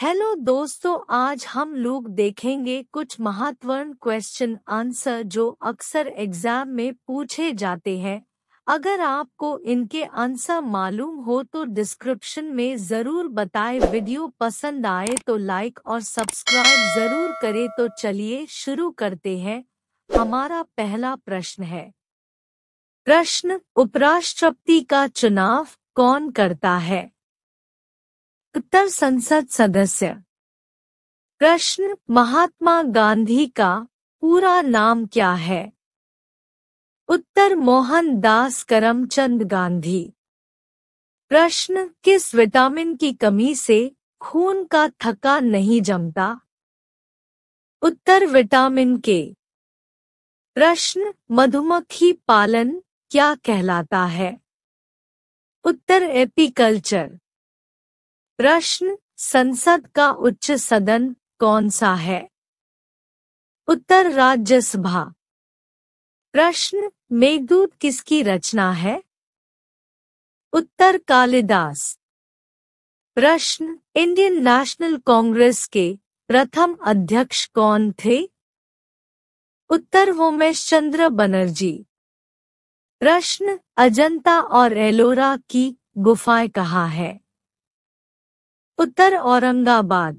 hello दोस्तों आज हम लोग देखेंगे कुछ महत्वपूर्ण क्वेश्चन आंसर जो अक्सर एग्जाम में पूछे जाते हैं अगर आपको इनके आंसर मालूम हो तो डिस्क्रिप्शन में जरूर बताएं वीडियो पसंद आए तो लाइक और सब्सक्राइब जरूर करें तो चलिए शुरू करते हैं हमारा पहला प्रश्न है प्रश्न उपराष्ट्रपति का चुनाव कौन करता है उत्तर संसद सदस्य प्रश्न महात्मा गांधी का पूरा नाम क्या है उत्तर मोहनदास करमचंद गांधी प्रश्न किस विटामिन की कमी से खून का थका नहीं जमता उत्तर विटामिन के प्रश्न मधुमक्खी पालन क्या कहलाता है उत्तर एपिकल्चर प्रश्न संसद का उच्च सदन कौन सा है उत्तर राज्यसभा प्रश्न मेघदूत किसकी रचना है उत्तर कालिदास प्रश्न इंडियन नेशनल कांग्रेस के प्रथम अध्यक्ष कौन थे उत्तर होमेश चंद्र बनर्जी प्रश्न अजंता और एलोरा की गुफाएं कहाँ है उत्तर औरंगाबाद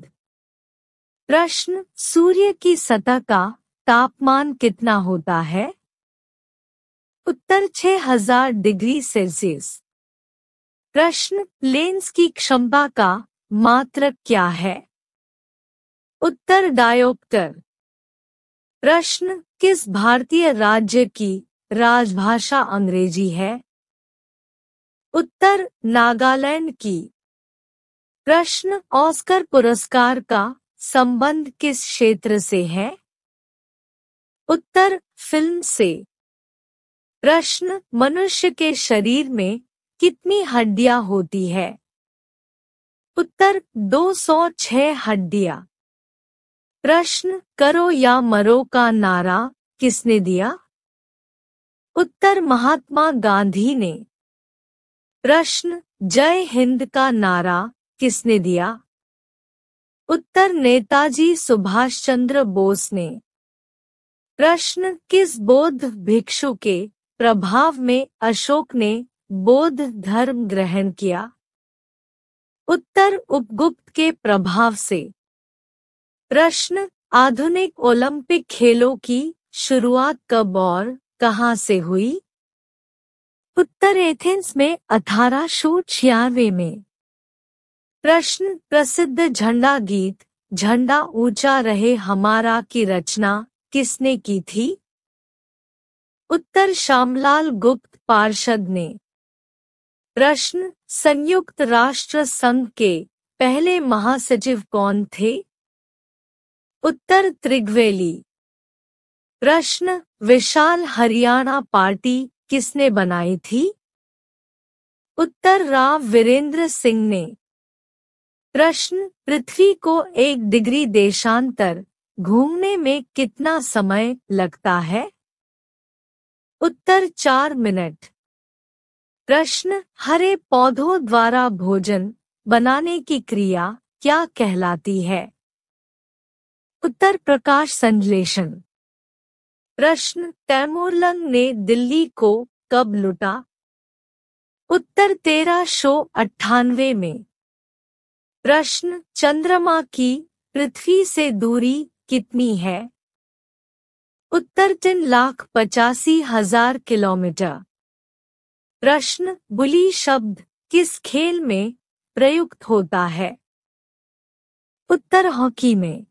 प्रश्न सूर्य की सतह का तापमान कितना होता है उत्तर 6000 डिग्री सेल्सियस प्रश्न लेंस की क्षमता का मात्रक क्या है उत्तर डायोप्टर प्रश्न किस भारतीय राज्य की राजभाषा अंग्रेजी है उत्तर नागालैंड की प्रश्न ऑस्कर पुरस्कार का संबंध किस क्षेत्र से है उत्तर फिल्म से प्रश्न मनुष्य के शरीर में कितनी हड्डियां होती है उत्तर 206 हड्डियां प्रश्न करो या मरो का नारा किसने दिया उत्तर महात्मा गांधी ने प्रश्न जय हिंद का नारा किसने दिया उत्तर नेताजी सुभाष चंद्र बोस ने प्रश्न किस बौद्ध भिक्षु के प्रभाव में अशोक ने बौद्ध धर्म ग्रहण किया उत्तर उपगुप्त के प्रभाव से प्रश्न आधुनिक ओलंपिक खेलों की शुरुआत कब और कहां से हुई उत्तर एथेंस में अठारह छियानवे में प्रश्न प्रसिद्ध झंडा गीत झंडा ऊंचा रहे हमारा की रचना किसने की थी उत्तर श्यामलाल गुप्त पार्षद ने प्रश्न संयुक्त राष्ट्र संघ के पहले महासचिव कौन थे उत्तर त्रिग्वेली प्रश्न विशाल हरियाणा पार्टी किसने बनाई थी उत्तर राव वीरेंद्र सिंह ने प्रश्न पृथ्वी को एक डिग्री देशांतर घूमने में कितना समय लगता है उत्तर चार मिनट प्रश्न हरे पौधों द्वारा भोजन बनाने की क्रिया क्या कहलाती है उत्तर प्रकाश संश्लेषण प्रश्न तैमूरलंग ने दिल्ली को कब लुटा उत्तर तेरह सौ अट्ठानवे में प्रश्न चंद्रमा की पृथ्वी से दूरी कितनी है उत्तर तीन लाख पचासी हजार किलोमीटर प्रश्न बुली शब्द किस खेल में प्रयुक्त होता है उत्तर हॉकी में